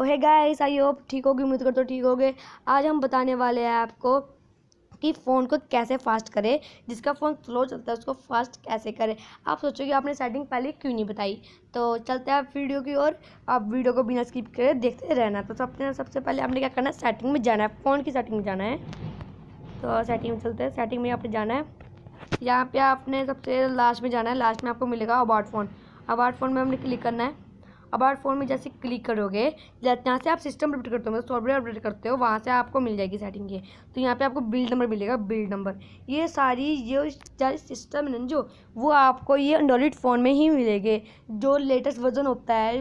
तो guys I hope ठीक होगी उम्मीद कर तो ठीक होगे आज हम बताने वाले हैं आपको कि फ़ोन को कैसे फास्ट करें जिसका फ़ोन स्लो चलता है उसको फास्ट कैसे करें आप सोचोगे आपने सेटिंग पहले क्यों नहीं बताई तो चलते हैं आप वीडियो की ओर आप वीडियो को बिना स्किप करें देखते रहना तो सबसे सबसे पहले आपने क्या करना है सेटिंग में जाना है फ़ोन की सेटिंग में जाना है तो सेटिंग में चलते हैं सेटिंग में आपने जाना है यहाँ पर आपने सबसे लास्ट में जाना है लास्ट में आपको मिलेगा अबार्ड फ़ोन अबार्ड फ़ोन में हमने क्लिक करना है अब अबाउट फ़ोन में जैसे क्लिक करोगे जहाँ से आप सिस्टम अपडेट करते हो मतलब सॉफ्टवेयर अपडेट करते हो वहाँ से आपको मिल जाएगी सेटिंग ये तो यहाँ पे आपको बिल्ड नंबर मिलेगा बिल्ड नंबर ये सारी ये सारी सिस्टम है जो वो आपको ये एंड्रॉइड फ़ोन में ही मिलेंगे जो लेटेस्ट वर्जन होता है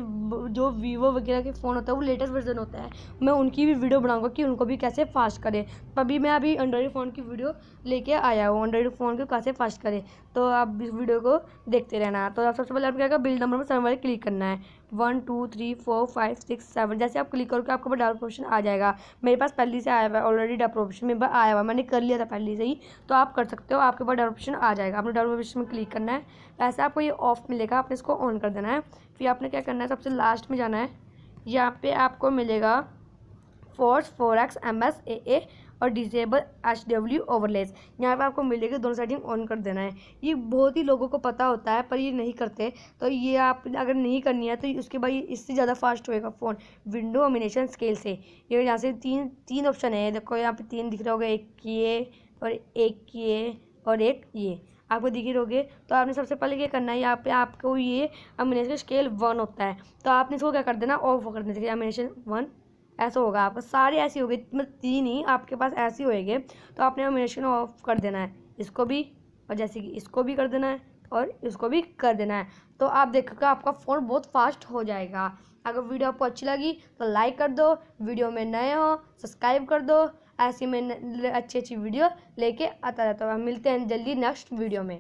जो वीवो वगैरह के फ़ोन होता है वो लेटेस्ट वर्जन होता है मैं उनकी भी वीडियो बनाऊँगा कि उनको भी कैसे फास्ट करें अभी मैं अभी एंड्रॉइड फ़ोन की वीडियो लेके आया हूँ एंड्रॉइड फ़ोन को कैसे फास्ट करें तो आप इस वीडियो को देखते रहना तो सबसे पहले आपको क्या बिल्ड नंबर पर सर्वर क्लिक करना है one two three four five six seven जैसे आप क्लिक करोगे आपके पास डबल प्रोफेशन आ जाएगा मेरे पास पहले से आया हुआ है ऑलरेडी डबल प्रोफेशन मेरे पास आया हुआ मैंने कर लिया था पहले से ही तो आप कर सकते हो आपके पास डबल प्रोफेशन आ जाएगा आपने डबल प्रोफेशन में क्लिक करना है वैसे आपको ये ऑफ मिलेगा आपने इसको ऑन कर देना है फिर आपने क्या करना है सबसे लास्ट में जाना है यहाँ पर आपको मिलेगा force four X M S A A और डिजेबल एच डब्ल्यू ओवरलेस यहाँ पे आपको मिलेगी दोनों सेटिंग ऑन कर देना है ये बहुत ही लोगों को पता होता है पर ये नहीं करते तो ये आप अगर नहीं करनी है तो उसके बाद इससे ज़्यादा फास्ट होएगा फ़ोन विंडो अमिनेशन स्केल से ये यहाँ से तीन तीन ऑप्शन है देखो यहाँ पे तीन दिख रहा होगा एक ये और एक ये और एक ये आपको दिखे रहोगे तो आपने सबसे पहले क्या करना है यहाँ पे आपको ये अमिनेशन स्केल वन होता है तो आपने इसको क्या कर देना ऑफ कर देना अमिनेशन वन ऐसा होगा आपका सारे ऐसी गए मतलब तीन ही आपके पास ऐसी होएंगे तो आपने ऑमिनेशन ऑफ कर देना है इसको भी और जैसे कि इसको भी कर देना है और इसको भी कर देना है तो आप देखोगे आपका फ़ोन बहुत फास्ट हो जाएगा अगर वीडियो आपको अच्छी लगी तो लाइक कर दो वीडियो में नए हो सब्सक्राइब कर दो ऐसी में अच्छी अच्छी वीडियो लेके आता रहता हूँ मिलते हैं जल्दी नेक्स्ट वीडियो में